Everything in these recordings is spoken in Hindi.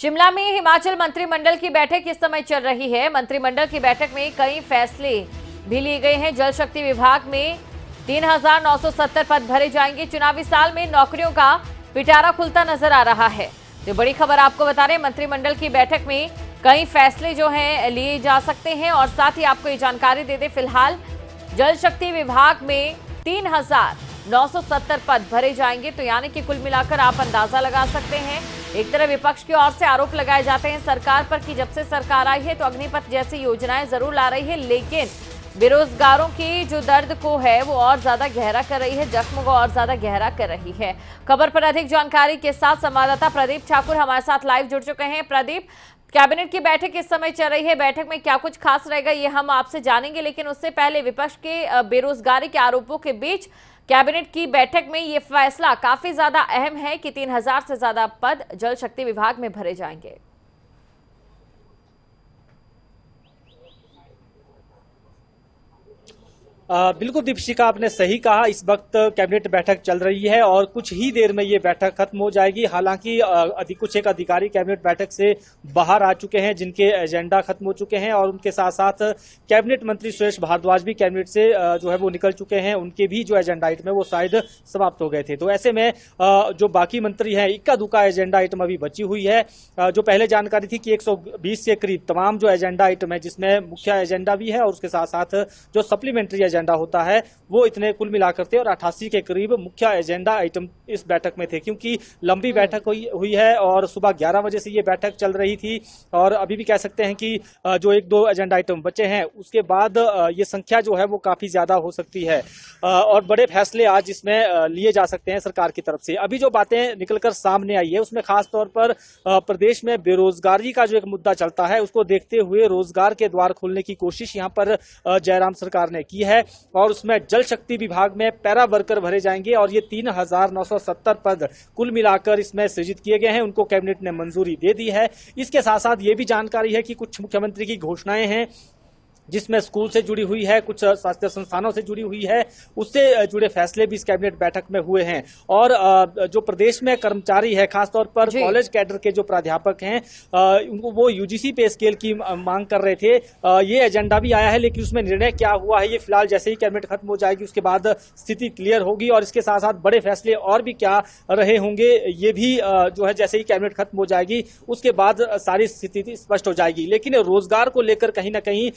शिमला में हिमाचल मंत्रिमंडल की बैठक इस समय चल रही है मंत्रिमंडल की बैठक में कई फैसले भी लिए गए हैं जल शक्ति विभाग में 3,970 पद भरे जाएंगे चुनावी साल में नौकरियों का पिटारा खुलता नजर आ रहा है तो बड़ी खबर आपको बता रहे मंत्रिमंडल की बैठक में कई फैसले जो हैं लिए जा सकते हैं और साथ ही आपको ये जानकारी दे दे फिलहाल जल शक्ति विभाग में तीन हजार 970 पद भरे जाएंगे तो यानी कि कुल मिलाकर आप अंदाजा लगा सकते हैं एक तरह विपक्ष की ओर से आरोप लगाए जाते हैं सरकार पर कि जब से सरकार आई है तो अग्निपथ जैसी योजनाएं जरूर ला रही है लेकिन बेरोजगारों की जो दर्द को है वो और ज्यादा गहरा कर रही है जख्म को और ज्यादा गहरा कर रही है खबर पर अधिक जानकारी के साथ संवाददाता प्रदीप ठाकुर हमारे साथ लाइव जुड़ चुके हैं प्रदीप कैबिनेट की बैठक किस समय चल रही है बैठक में क्या कुछ खास रहेगा ये हम आपसे जानेंगे लेकिन उससे पहले विपक्ष के बेरोजगारी के आरोपों के बीच कैबिनेट की बैठक में ये फैसला काफी ज्यादा अहम है कि 3000 से ज्यादा पद जल शक्ति विभाग में भरे जाएंगे बिल्कुल दीपशिका आपने सही कहा इस वक्त कैबिनेट बैठक चल रही है और कुछ ही देर में ये बैठक खत्म हो जाएगी हालांकि कुछ एक अधिकारी कैबिनेट बैठक से बाहर आ चुके हैं जिनके एजेंडा खत्म हो चुके हैं और उनके साथ साथ कैबिनेट मंत्री सुरेश भारद्वाज भी कैबिनेट से जो है वो निकल चुके हैं उनके भी जो एजेंडा आइटम है वो शायद समाप्त हो गए थे तो ऐसे में जो बाकी मंत्री हैं इक्का दुक्का एजेंडा आइटम अभी बची हुई है जो पहले जानकारी थी कि एक के करीब तमाम जो एजेंडा आइटम है जिसमें मुख्य एजेंडा भी है और उसके साथ साथ जो सप्लीमेंट्री एजेंडा एजेंडा होता है वो इतने कुल मिलाकर थे और अट्ठासी के करीब मुख्य एजेंडा आइटम इस बैठक में थे क्योंकि लंबी हम्म। बैठक हुई है और सुबह ग्यारह बजे से ये बैठक चल रही थी और अभी भी कह सकते हैं कि जो एक दो एजेंडा आइटम बचे हैं उसके बाद ये संख्या जो है वो काफ़ी ज़्यादा हो सकती है और बड़े फैसले आज इसमें लिए जा सकते हैं सरकार की तरफ से अभी जो बातें निकलकर सामने आई है उसमें खासतौर पर प्रदेश में बेरोजगारी का जो एक मुद्दा चलता है उसको देखते हुए रोजगार के द्वार खोलने की कोशिश यहाँ पर जयराम सरकार ने की है और उसमें जल शक्ति विभाग में पैरा वर्कर भरे जाएंगे और ये तीन पद कुल मिलाकर इसमें सृजित किए गए हैं उनको कैबिनेट ने मंजूरी दे दी है इसके साथ साथ ये भी जानकारी है कि कुछ मुख्यमंत्री की घोषणाएं हैं जिसमें स्कूल से जुड़ी हुई है कुछ स्वास्थ्य संस्थानों से जुड़ी हुई है उससे जुड़े फैसले भी इस कैबिनेट बैठक में हुए हैं और जो प्रदेश में कर्मचारी है खासतौर पर कॉलेज कैडर के जो प्राध्यापक हैं उनको वो यूजीसी पे स्केल की मांग कर रहे थे ये एजेंडा भी आया है लेकिन उसमें निर्णय क्या हुआ है ये फिलहाल जैसे ही कैबिनेट खत्म हो जाएगी उसके बाद स्थिति क्लियर होगी और इसके साथ साथ बड़े फैसले और भी क्या रहे होंगे ये भी जो है जैसे ही कैबिनेट खत्म हो जाएगी उसके बाद सारी स्थिति स्पष्ट हो जाएगी लेकिन रोजगार को लेकर कहीं ना कहीं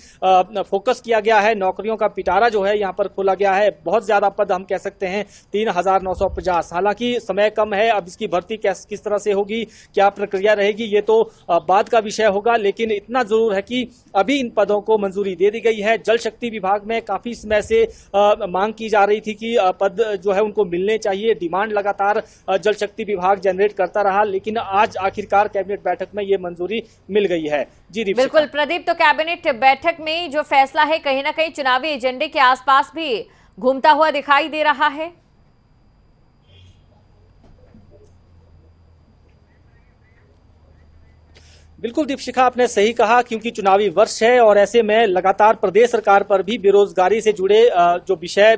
फोकस किया गया है नौकरियों का पिटारा जो है यहाँ पर खोला गया है बहुत ज्यादा पद हम कह सकते हैं तीन हजार नौ सौ पचास हालांकि समय कम है अब इसकी भर्ती किस तरह से होगी क्या प्रक्रिया रहेगी ये तो बाद का विषय होगा लेकिन इतना जरूर है कि अभी इन पदों को मंजूरी दे दी गई है जल शक्ति विभाग में काफी समय से मांग की जा रही थी कि पद जो है उनको मिलने चाहिए डिमांड लगातार जल शक्ति विभाग जनरेट करता रहा लेकिन आज आखिरकार कैबिनेट बैठक में ये मंजूरी मिल गई है जी बिल्कुल प्रदीप तो कैबिनेट बैठक में जो फैसला है कहीं ना कहीं चुनावी एजेंडे के आसपास भी घूमता हुआ दिखाई दे रहा है बिल्कुल दीपशिखा आपने सही कहा क्योंकि चुनावी वर्ष है और ऐसे में लगातार प्रदेश सरकार पर भी बेरोजगारी से जुड़े जो विषय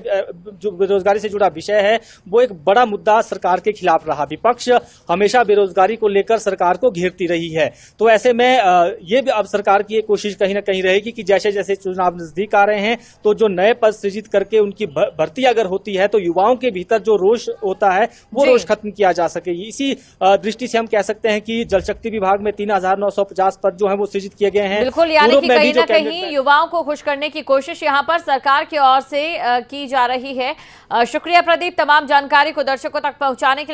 जो बेरोजगारी से जुड़ा विषय है वो एक बड़ा मुद्दा सरकार के खिलाफ रहा विपक्ष हमेशा बेरोजगारी को लेकर सरकार को घेरती रही है तो ऐसे में ये भी अब सरकार की कोशिश कहीं ना कहीं रहेगी कि जैसे जैसे चुनाव नजदीक आ रहे हैं तो जो नए पद सृजित करके उनकी भर्ती अगर होती है तो युवाओं के भीतर जो रोष होता है वो रोष खत्म किया जा सके इसी दृष्टि से हम कह सकते हैं कि जल शक्ति विभाग में तीन हजार नौ 150 पद जो है वो सृजित किए गए हैं बिल्कुल यानी कि कहीं ना कहीं युवाओं को खुश करने की कोशिश यहाँ पर सरकार की ओर से की जा रही है शुक्रिया प्रदीप तमाम जानकारी को दर्शकों तक पहुंचाने के लिए